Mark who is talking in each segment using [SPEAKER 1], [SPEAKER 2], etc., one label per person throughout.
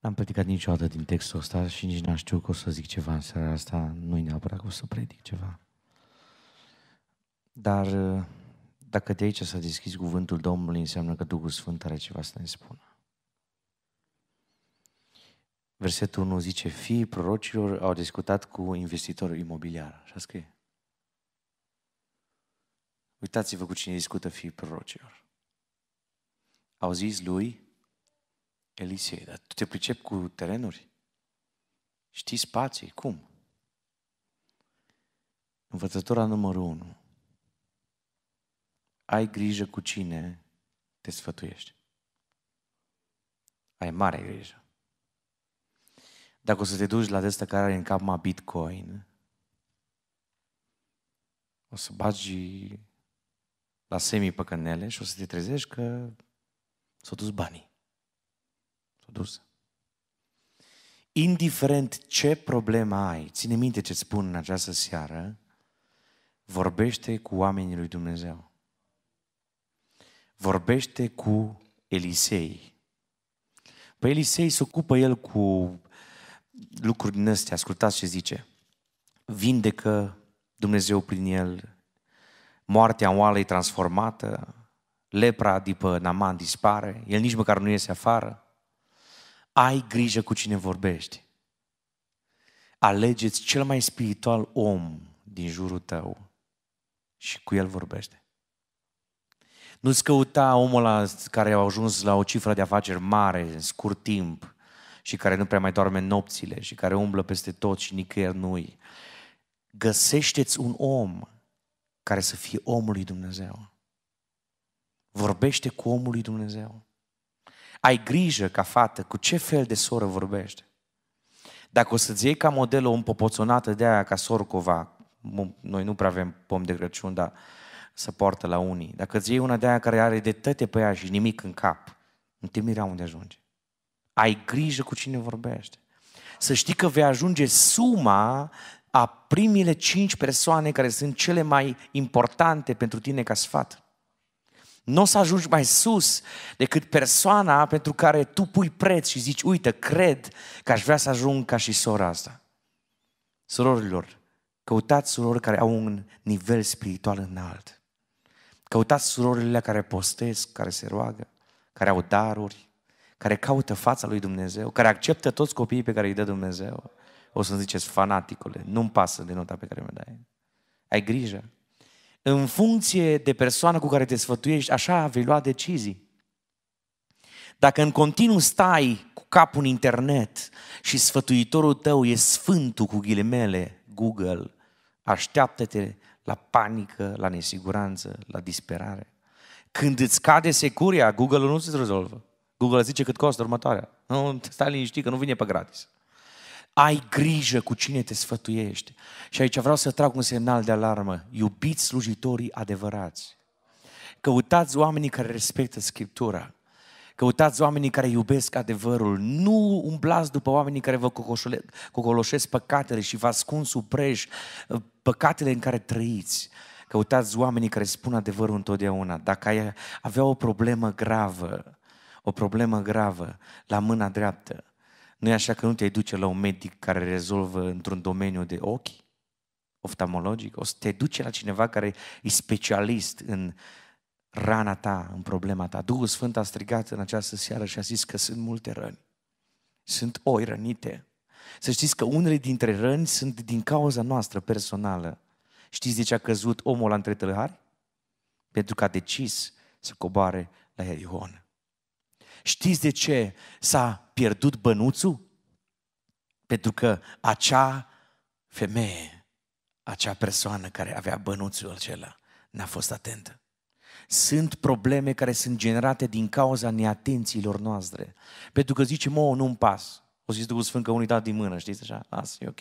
[SPEAKER 1] N-am predicat niciodată din textul ăsta și nici n-am știut că o să zic ceva în seara asta. Nu-i neapărat că o să predic ceva. Dar uh, dacă de aici s-a deschis cuvântul Domnului, înseamnă că Duhul Sfânt are ceva să ne spună. Versetul 1 zice, fiii prorocilor au discutat cu investitorul imobiliar. Așa scrie. Uitați-vă cu cine discută fiii prorocilor. Au zis lui, Elisei, dar tu te pricepi cu terenuri? Știi spații? Cum? Învățătura numărul unu. Ai grijă cu cine te sfătuiești. Ai mare grijă. Dacă o să te duci la destă care are în cap ma Bitcoin, o să bagi la semi păcănele și o să te trezești că s-au dus banii produsă. Indiferent ce problemă ai, ține minte ce spun în această seară, vorbește cu oamenii lui Dumnezeu. Vorbește cu Elisei. Pe păi Elisei se ocupă el cu lucruri din astea, ascultați ce zice. Vindecă Dumnezeu prin el, moartea în oală e transformată, lepra după Naman dispare, el nici măcar nu iese afară, ai grijă cu cine vorbești. Alegeți cel mai spiritual om din jurul tău și cu el vorbește. Nu-ți căuta omul ăla care a ajuns la o cifră de afaceri mare în scurt timp și care nu prea mai doarme nopțile și care umblă peste tot și nicăieri nu-i. Găsește-ți un om care să fie omul lui Dumnezeu. Vorbește cu omul lui Dumnezeu. Ai grijă ca fată cu ce fel de soră vorbești. Dacă o să-ți iei ca model o împopoțonată de aia ca sorcova, noi nu prea avem pom de Crăciun, dar să poartă la unii. Dacă îți iei una de aia care are de tăte pe ea și nimic în cap, nu te mira unde ajunge. Ai grijă cu cine vorbești. Să știi că vei ajunge suma a primile cinci persoane care sunt cele mai importante pentru tine ca sfat. Nu o să ajungi mai sus decât persoana pentru care tu pui preț și zici, uite, cred că aș vrea să ajung ca și sora asta. Surorilor, căutați surori care au un nivel spiritual înalt. Căutați surorile care postesc, care se roagă, care au daruri, care caută fața lui Dumnezeu, care acceptă toți copiii pe care îi dă Dumnezeu. O să-mi ziceți, fanaticule, nu-mi pasă de nota pe care mi-o dai. Ai grijă în funcție de persoana cu care te sfătuiești, așa vei lua decizii. Dacă în continuu stai cu capul în internet și sfătuitorul tău e sfântul cu ghilimele, Google, așteaptă-te la panică, la nesiguranță, la disperare. Când îți cade securia, Google-ul nu se rezolvă. Google zice cât costă următoarea. Nu, stai liniștit că nu vine pe gratis. Ai grijă cu cine te sfătuiești. Și aici vreau să trag un semnal de alarmă. Iubiți slujitorii adevărați. Căutați oamenii care respectă Scriptura. Căutați oamenii care iubesc adevărul. Nu umblați după oamenii care vă cocoloșesc păcatele și vă ascund sub preș uh, păcatele în care trăiți. Căutați oamenii care spun adevărul întotdeauna. Dacă ai avea o problemă gravă, o problemă gravă la mâna dreaptă, nu e așa că nu te duce la un medic care rezolvă într-un domeniu de ochi, oftalmologic, o să te duce la cineva care e specialist în rana ta, în problema ta. Duhul Sfânt a strigat în această seară și a zis că sunt multe răni. Sunt oi rănite. Să știți că unele dintre răni sunt din cauza noastră personală. Știți de ce a căzut omul la întretălhari? Pentru că a decis să coboare la Ierihonă. Știți de ce s-a pierdut bănuțul? Pentru că acea femeie, acea persoană care avea bănuțul acela, n-a fost atentă. Sunt probleme care sunt generate din cauza neatențiilor noastre. Pentru că zice, „Mă, nu-mi pas. O zis Duhul Sfânt că unii dat din mână, știți așa? Lasă, e ok.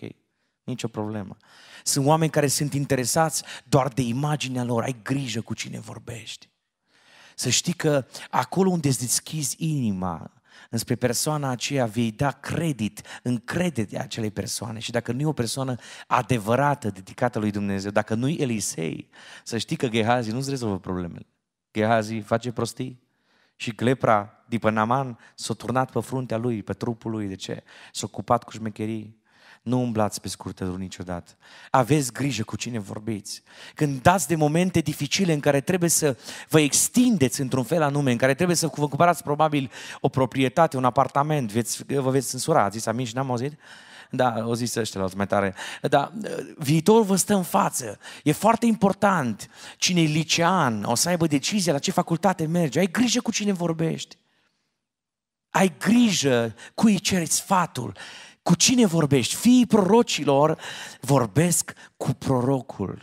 [SPEAKER 1] Nicio problemă. Sunt oameni care sunt interesați doar de imaginea lor. Ai grijă cu cine vorbești. Să știi că acolo unde îți deschizi inima înspre persoana aceea vei da credit, încredere acelei persoane. Și dacă nu e o persoană adevărată, dedicată lui Dumnezeu, dacă nu-i Elisei, să știi că Gehazi nu-ți rezolvă problemele. Gehazi face prostii și clepra din Naman s-a turnat pe fruntea lui, pe trupul lui. De ce? S-a ocupat cu șmecherii. Nu umblați pe scurtături niciodată. Aveți grijă cu cine vorbiți. Când dați de momente dificile în care trebuie să vă extindeți într-un fel anume, în care trebuie să vă cumpărați probabil o proprietate, un apartament, veți, vă veți însura, ați zis amici, n-am auzit? Da, o zis ăștia la mai tare. Da, viitorul vă stă în față. E foarte important cine e licean, o să aibă decizia la ce facultate merge. Ai grijă cu cine vorbești. Ai grijă cui ceri sfatul. Cu cine vorbești? Fiii prorocilor vorbesc cu prorocul.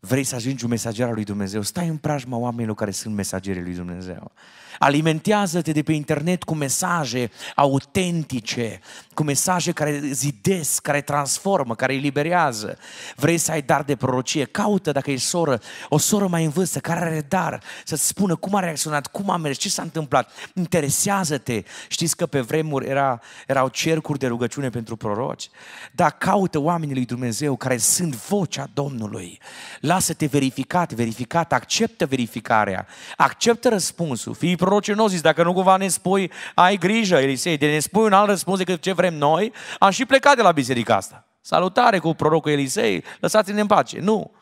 [SPEAKER 1] Vrei să ajungi un mesager al lui Dumnezeu? Stai în preajma oamenilor care sunt mesagerii lui Dumnezeu. Alimentează-te de pe internet cu mesaje autentice, cu mesaje care zidesc, care transformă, care eliberează. Vrei să ai dar de prorocie? Caută, dacă ești soră, o soră mai în vârstă, care are dar, să-ți spună cum a reacționat, cum a mers, ce s-a întâmplat. Interesează-te. Știți că pe vremuri era, erau cercuri de rugăciune pentru proroci? Dar caută oamenii lui Dumnezeu care sunt vocea Domnului. Lasă-te verificat, verificat, acceptă verificarea, acceptă răspunsul, fii prorocinosis, dacă nu cumva ne spui, ai grijă, Elisei, de ne spui un alt răspuns decât ce vrem noi, am și plecat de la biserica asta. Salutare cu prorocul Elisei, lăsați-ne în pace. Nu.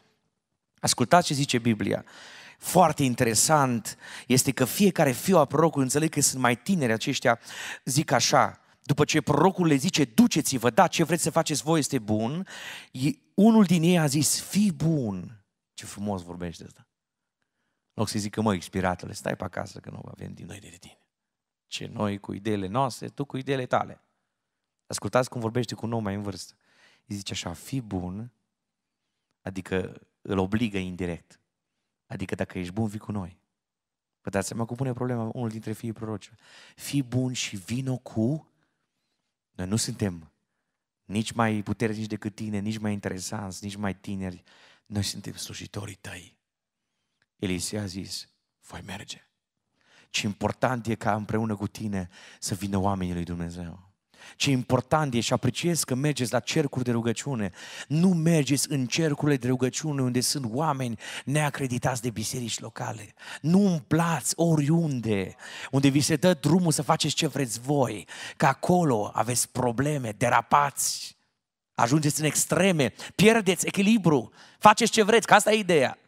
[SPEAKER 1] Ascultați ce zice Biblia. Foarte interesant este că fiecare fiu a prorocului, înțeleg că sunt mai tineri aceștia, zic așa, după ce prorocul le zice, duceți-vă, da, ce vreți să faceți voi este bun, unul din ei a zis, fii bun. Ce frumos vorbește asta loc să zică, mă, expiratele, stai pe acasă că nu avem din noi de tine. Ce noi cu ideile noastre, tu cu ideile tale. Ascultați cum vorbește cu un om mai în vârstă. Îi zice așa, fi bun, adică îl obligă indirect. Adică dacă ești bun, vii cu noi. Vă dați seama cum pune problema unul dintre fiii proroci. Fii bun și vino cu... Noi nu suntem nici mai puternici decât tine, nici mai interesanți, nici mai tineri. Noi suntem slujitorii tăi. Elisei a zis, voi merge. Ce important e ca împreună cu tine să vină oamenii lui Dumnezeu. Ce important e și apreciez că mergeți la cercuri de rugăciune. Nu mergeți în cercurile de rugăciune unde sunt oameni neacreditați de biserici locale. Nu umplați oriunde unde vi se dă drumul să faceți ce vreți voi. Că acolo aveți probleme, derapați, ajungeți în extreme, pierdeți echilibru, faceți ce vreți, că asta e ideea.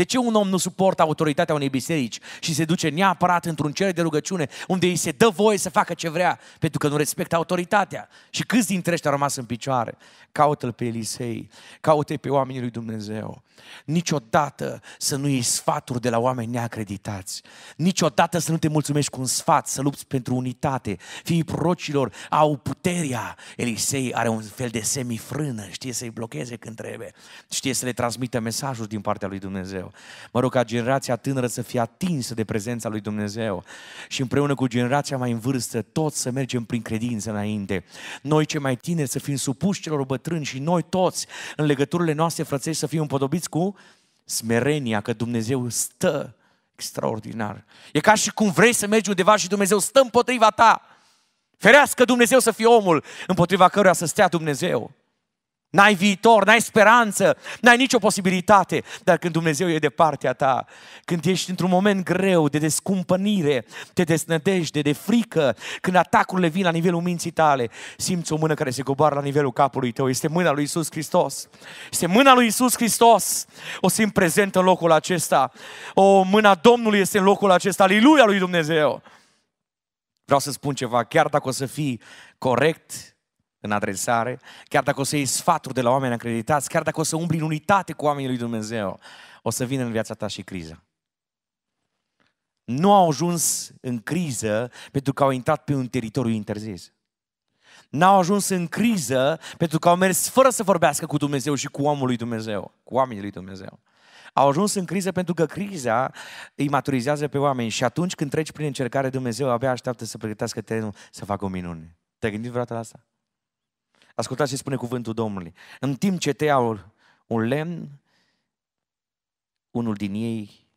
[SPEAKER 1] De ce un om nu suportă autoritatea unei biserici și se duce neapărat într-un cer de rugăciune unde îi se dă voie să facă ce vrea pentru că nu respectă autoritatea? Și câți dintre ăștia au rămas în picioare? Caută-l pe Elisei, caută pe oamenii lui Dumnezeu. Niciodată să nu iei sfaturi de la oameni neacreditați. Niciodată să nu te mulțumești cu un sfat, să lupți pentru unitate. Fiii prorocilor au puterea. Elisei are un fel de semifrână, știe să-i blocheze când trebuie, știe să le transmită mesajul din partea lui Dumnezeu. Mă rog ca generația tânără să fie atinsă de prezența lui Dumnezeu și împreună cu generația mai în vârstă, toți să mergem prin credință înainte. Noi cei mai tineri să fim supuși celor bătrâni și noi toți, în legăturile noastre frățești, să fim împodobiți cu smerenia că Dumnezeu stă extraordinar. E ca și cum vrei să mergi undeva și Dumnezeu stă împotriva ta. Ferească Dumnezeu să fie omul împotriva căruia să stea Dumnezeu. N-ai viitor, n-ai speranță, n-ai nicio posibilitate. Dar când Dumnezeu e de partea ta, când ești într-un moment greu de descumpănire, de desnădejde, de frică, când atacurile vin la nivelul minții tale, simți o mână care se coboară la nivelul capului tău. Este mâna lui Isus Hristos. Este mâna lui Isus Hristos. O simt prezentă în locul acesta. O mâna Domnului este în locul acesta. Aleluia lui Dumnezeu! Vreau să spun ceva, chiar dacă o să fii corect în adresare, chiar dacă o să iei sfaturi de la oameni acreditați, chiar dacă o să umbli în unitate cu oamenii lui Dumnezeu, o să vină în viața ta și criza. Nu au ajuns în criză pentru că au intrat pe un teritoriu interzis. N-au ajuns în criză pentru că au mers fără să vorbească cu Dumnezeu și cu omul lui Dumnezeu, cu oamenii lui Dumnezeu. Au ajuns în criză pentru că criza îi maturizează pe oameni și atunci când treci prin încercare, Dumnezeu abia așteaptă să pregătească terenul să facă o minune. Te-ai gândit vreodată la asta? Ascultați ce spune cuvântul Domnului. În timp ce tăiau un lemn, unul din ei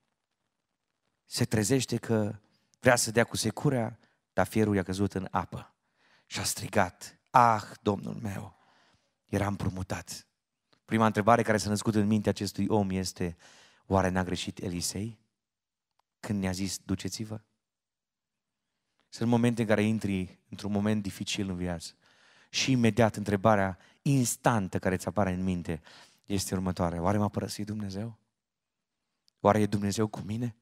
[SPEAKER 1] se trezește că vrea să dea cu securea, dar fierul i-a căzut în apă și a strigat, ah, Domnul meu, era împrumutat. Prima întrebare care s-a născut în mintea acestui om este, oare n-a greșit Elisei când ne-a zis, duceți-vă? Sunt momente în care intri într-un moment dificil în viață și imediat întrebarea instantă care îți apare în minte este următoarea. Oare m-a părăsit Dumnezeu? Oare e Dumnezeu cu mine?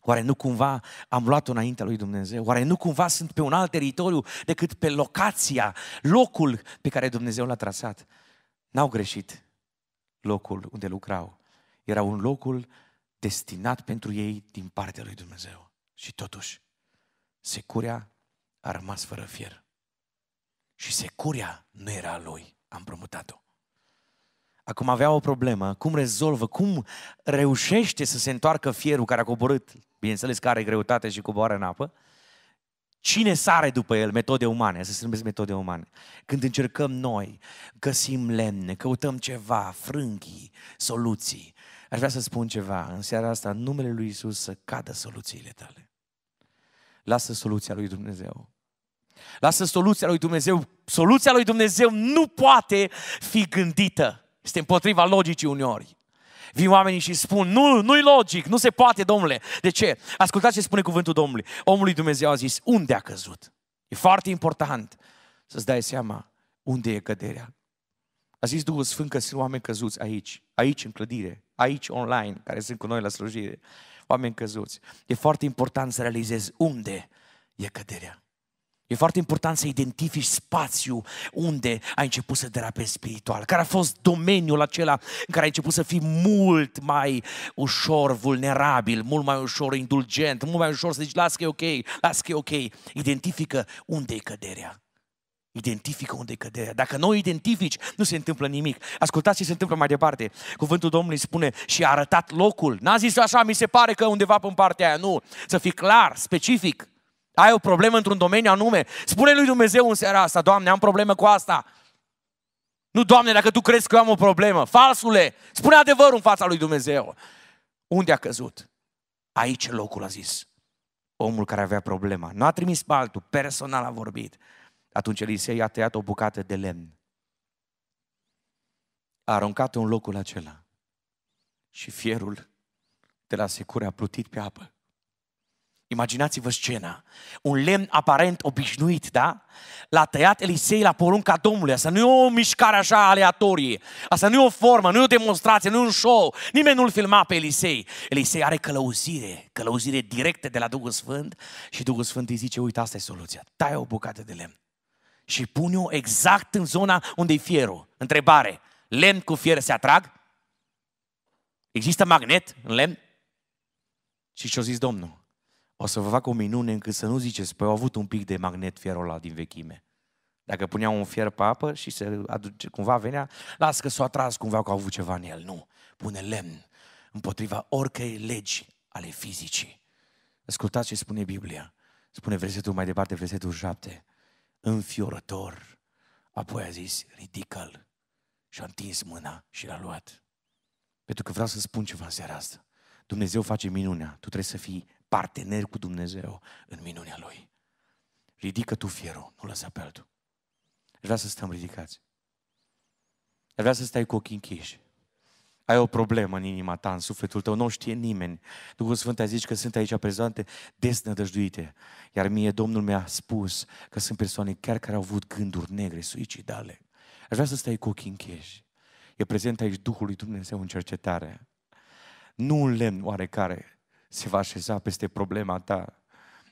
[SPEAKER 1] Oare nu cumva am luat-o înaintea lui Dumnezeu? Oare nu cumva sunt pe un alt teritoriu decât pe locația, locul pe care Dumnezeu l-a trasat? N-au greșit locul unde lucrau. Era un locul destinat pentru ei din partea lui Dumnezeu. Și totuși, securea a rămas fără fier. Și securia nu era a lui. Am promutat-o. Acum avea o problemă. Cum rezolvă? Cum reușește să se întoarcă fierul care a coborât? Bineînțeles că are greutate și coboară în apă. Cine sare după el? Metode umane. Să se numesc metode umane. Când încercăm noi, găsim lemne, căutăm ceva, frânghii, soluții. Aș vrea să spun ceva. În seara asta, în numele lui Isus să cadă soluțiile tale. Lasă soluția lui Dumnezeu Lasă soluția lui Dumnezeu. Soluția lui Dumnezeu nu poate fi gândită. Este împotriva logicii uneori. Vin oamenii și spun, nu, nu-i logic, nu se poate, domnule. De ce? Ascultați ce spune cuvântul Domnului. Omului Dumnezeu a zis, unde a căzut? E foarte important să-ți dai seama unde e căderea. A zis Duhul Sfânt că sunt oameni căzuți aici, aici în clădire, aici online, care sunt cu noi la slujire, oameni căzuți. E foarte important să realizezi unde e căderea. E foarte important să identifici spațiul unde ai început să derapezi spiritual, care a fost domeniul acela în care ai început să fii mult mai ușor vulnerabil, mult mai ușor indulgent, mult mai ușor să zici, lasă că e ok, lasă că e ok. Identifică unde e căderea. Identifică unde e căderea. Dacă nu o identifici, nu se întâmplă nimic. Ascultați ce se întâmplă mai departe. Cuvântul Domnului spune și a arătat locul. N-a zis așa, mi se pare că undeva pe partea aia. Nu, să fii clar, specific. Ai o problemă într-un domeniu anume. Spune lui Dumnezeu în seara asta, Doamne, am problemă cu asta. Nu, Doamne, dacă Tu crezi că eu am o problemă, falsule, spune adevărul în fața lui Dumnezeu. Unde a căzut? Aici locul a zis. Omul care avea problema. Nu a trimis pe altul, personal a vorbit. Atunci Elisei a tăiat o bucată de lemn. A aruncat-o în locul acela. Și fierul de la secure a plutit pe apă. Imaginați-vă scena. Un lemn aparent obișnuit, da? L-a tăiat Elisei la porunca Domnului. Asta nu e o mișcare așa aleatorie. Asta nu e o formă, nu e o demonstrație, nu e un show. Nimeni nu-l filma pe Elisei. Elisei are călăuzire, călăuzire directă de la Duhul Sfânt și Duhul Sfânt îi zice, uite, asta e soluția. Tai o bucată de lemn și pune-o exact în zona unde e fierul. Întrebare, lemn cu fier se atrag? Există magnet în lemn? Și ce o zis Domnul? o să vă fac o minune încât să nu ziceți, păi au avut un pic de magnet fierul ăla din vechime. Dacă puneau un fier pe apă și se aduce, cumva venea, las că s-o atras cumva că au avut ceva în el. Nu, pune lemn împotriva oricărei legi ale fizicii. Ascultați ce spune Biblia. Spune versetul mai departe, versetul 7. Înfiorător. Apoi a zis, ridică-l. Și a întins mâna și l-a luat. Pentru că vreau să spun ceva în seara asta. Dumnezeu face minunea. Tu trebuie să fii parteneri cu Dumnezeu în minunea Lui. Ridică tu fierul, nu lăsa pe altul. Aș vrea să stăm ridicați. Aș vrea să stai cu ochii închiși. Ai o problemă în inima ta, în sufletul tău, nu știe nimeni. Duhul Sfânt a zis că sunt aici prezente desnădăjduite. Iar mie Domnul mi-a spus că sunt persoane chiar care au avut gânduri negre, suicidale. Aș vrea să stai cu ochii închiși. E prezent aici Duhul lui Dumnezeu în cercetare. Nu un lemn oarecare, se va așeza peste problema ta.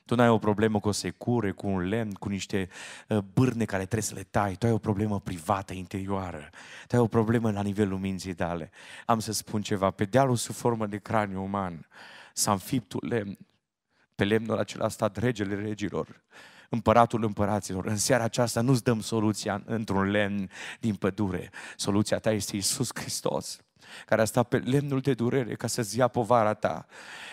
[SPEAKER 1] Tu n-ai o problemă cu o secure, cu un lemn, cu niște uh, bârne care trebuie să le tai. Tu ai o problemă privată, interioară. Tu ai o problemă la nivelul minții tale. Am să spun ceva. Pe dealul sub formă de craniu uman s-a înfipt un lemn. Pe lemnul acela a stat regele regilor împăratul împăraților. În seara aceasta nu-ți dăm soluția într-un lemn din pădure. Soluția ta este Isus Hristos care a stat pe lemnul de durere ca să-ți ia povara ta,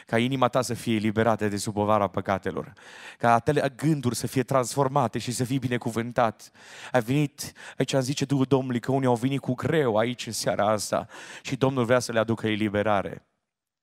[SPEAKER 1] ca inima ta să fie eliberată de sub povara păcatelor, ca atele gânduri să fie transformate și să fii binecuvântat. Ai venit, aici am zice Duhul Domnului că unii au venit cu greu aici în seara asta și Domnul vrea să le aducă eliberare.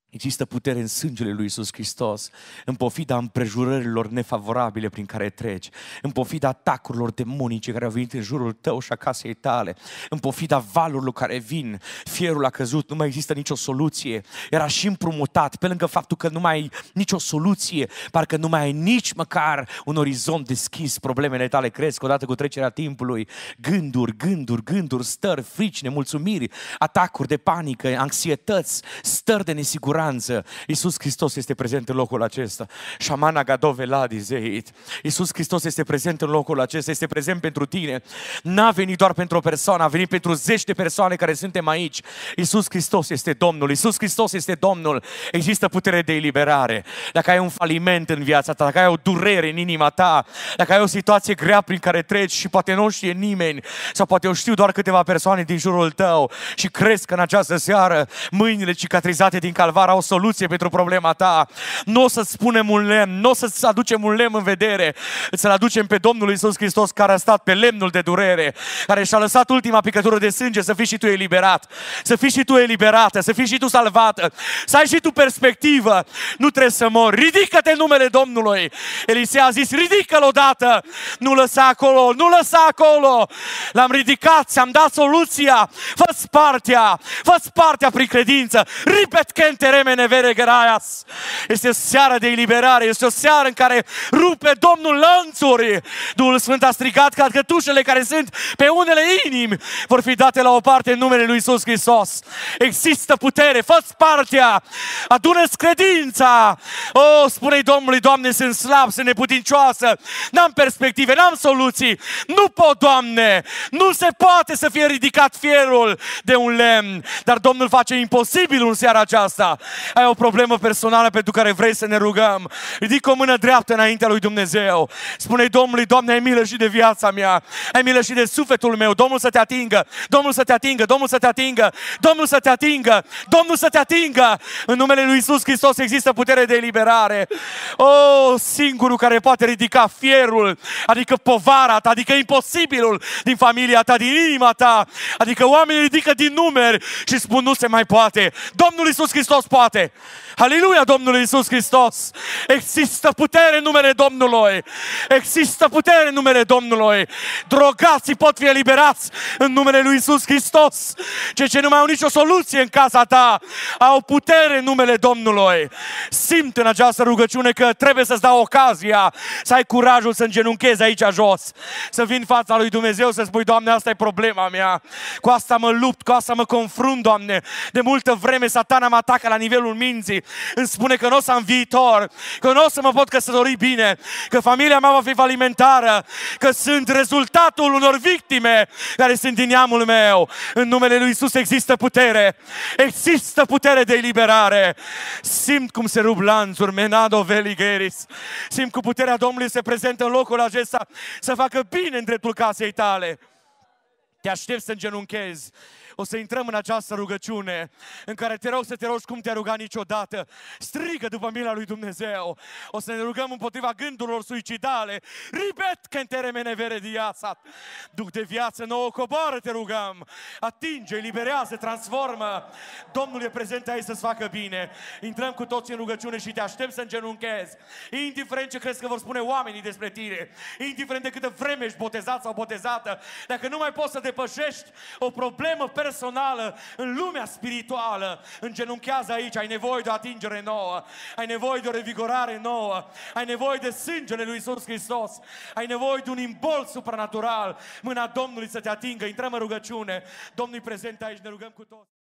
[SPEAKER 1] Există putere în sângele lui Isus Hristos, în pofida împrejurărilor nefavorabile prin care treci, în pofida atacurilor demonice care au venit în jurul tău și a casei tale, în pofida valurilor care vin, fierul a căzut, nu mai există nicio soluție, era și împrumutat, pe lângă faptul că nu mai ai nicio soluție, parcă nu mai ai nici măcar un orizont deschis, problemele tale cresc odată cu trecerea timpului, gânduri, gânduri, gânduri, stări, frici, nemulțumiri, atacuri de panică, anxietăți, stări de nesiguranță, siguranță. Iisus Hristos este prezent în locul acesta. Shamana Gadove la Zeit. Iisus Hristos este prezent în locul acesta, este prezent pentru tine. N-a venit doar pentru o persoană, a venit pentru zeci de persoane care suntem aici. Iisus Hristos este Domnul, Iisus Hristos este Domnul. Există putere de eliberare. Dacă ai un faliment în viața ta, dacă ai o durere în inima ta, dacă ai o situație grea prin care treci și poate nu știe nimeni, sau poate o știu doar câteva persoane din jurul tău și crezi că în această seară mâinile cicatrizate din calvar dar au soluție pentru problema ta. Nu o să-ți spunem un lemn, nu o să-ți aducem un lemn în vedere. Să-L aducem pe Domnul Isus Hristos care a stat pe lemnul de durere, care și-a lăsat ultima picătură de sânge să fii și tu eliberat, să fii și tu eliberată, să fii și tu salvată, să ai și tu perspectivă. Nu trebuie să mor, Ridică-te numele Domnului. Elisea a zis, ridică-l odată. Nu lăsa acolo, nu lăsa acolo. L-am ridicat, ți-am dat soluția. Fă-ți partea, fă-ți partea prin credință. Ripet cantere vreme nevere graias. Este o seară de eliberare, este o seară în care rupe Domnul lanțuri. Duhul Sfânt a strigat că cătușele care sunt pe unele inimi vor fi date la o parte în numele Lui Isus Hristos. Există putere, fă partea, adună credința. O, oh, spune Domnului, Doamne, sunt slab, sunt neputincioasă, n-am perspective, n-am soluții, nu pot, Doamne, nu se poate să fie ridicat fierul de un lemn, dar Domnul face imposibil în seara aceasta ai o problemă personală pentru care vrei să ne rugăm, ridică o mână dreaptă înaintea lui Dumnezeu. spune Domnului, Doamne, ai milă și de viața mea, ai milă și de sufletul meu, Domnul să te atingă, Domnul să te atingă, Domnul să te atingă, Domnul să te atingă, Domnul să te atingă. În numele lui Isus Hristos există putere de eliberare. O, oh, singurul care poate ridica fierul, adică povara ta, adică imposibilul din familia ta, din inima ta, adică oamenii ridică din numeri și spun nu se mai poate. Domnul Isus Hristos poate poate. Haleluia Domnului Isus Hristos! Există putere în numele Domnului! Există putere în numele Domnului! Drogații pot fi eliberați în numele lui Isus Hristos! Cei ce nu mai au nicio soluție în casa ta au putere în numele Domnului! Simt în această rugăciune că trebuie să-ți dau ocazia să ai curajul să îngenunchezi aici jos, să vin fața lui Dumnezeu să spui, Doamne, asta e problema mea, cu asta mă lupt, cu asta mă confrunt, Doamne. De multă vreme satana mă atacă la nivel nivelul minții, îmi spune că nu o să am viitor, că nu o să mă pot căsători bine, că familia mea va fi alimentară, că sunt rezultatul unor victime care sunt din neamul meu. În numele lui Isus există putere, există putere de eliberare. Simt cum se rup lanțuri, menado veligeris. Simt cu puterea Domnului se prezentă în locul acesta să facă bine în dreptul casei tale. Te aștept să îngenunchezi o să intrăm în această rugăciune în care te rog să te rogi cum te a rugat niciodată. Strigă după mila lui Dumnezeu. O să ne rugăm împotriva gândurilor suicidale. Ribet că teremene vere viața. Duc de viață nouă, coboară, te rugăm. Atinge, eliberează, transformă. Domnul e prezent aici să-ți facă bine. Intrăm cu toți în rugăciune și te aștept să îngenunchezi. Indiferent ce crezi că vor spune oamenii despre tine, indiferent de câtă vreme ești botezat sau botezată, dacă nu mai poți să depășești o problemă per personală, în lumea spirituală. Îngenunchează aici, ai nevoie de o atingere nouă, ai nevoie de o revigorare nouă, ai nevoie de sângele lui Isus Hristos, ai nevoie de un imbol supranatural, mâna Domnului să te atingă. Intrăm în rugăciune, Domnul prezent aici, ne rugăm cu toți.